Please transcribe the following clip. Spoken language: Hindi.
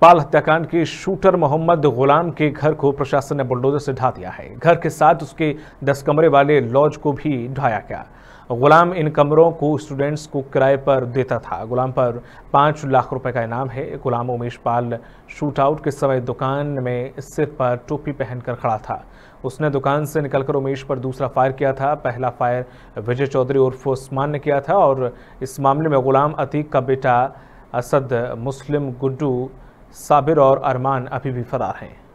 पाल हत्याकांड के शूटर मोहम्मद गुलाम के घर को प्रशासन ने बुलडोजर से ढा दिया है घर के साथ उसके दस कमरे वाले लॉज को भी ढाया गया गुलाम इन कमरों को स्टूडेंट्स को किराए पर देता था गुलाम पर पाँच लाख रुपए का इनाम है गुलाम उमेश पाल शूट आउट के समय दुकान में सिर पर टोपी पहनकर खड़ा था उसने दुकान से निकलकर उमेश पर दूसरा फायर किया था पहला फायर विजय चौधरी उर्फ उस्मान ने किया था और इस मामले में गुलाम अतीक का बेटा असद मुस्लिम गुड्डू साबिर और अरमान अभी भी फरार हैं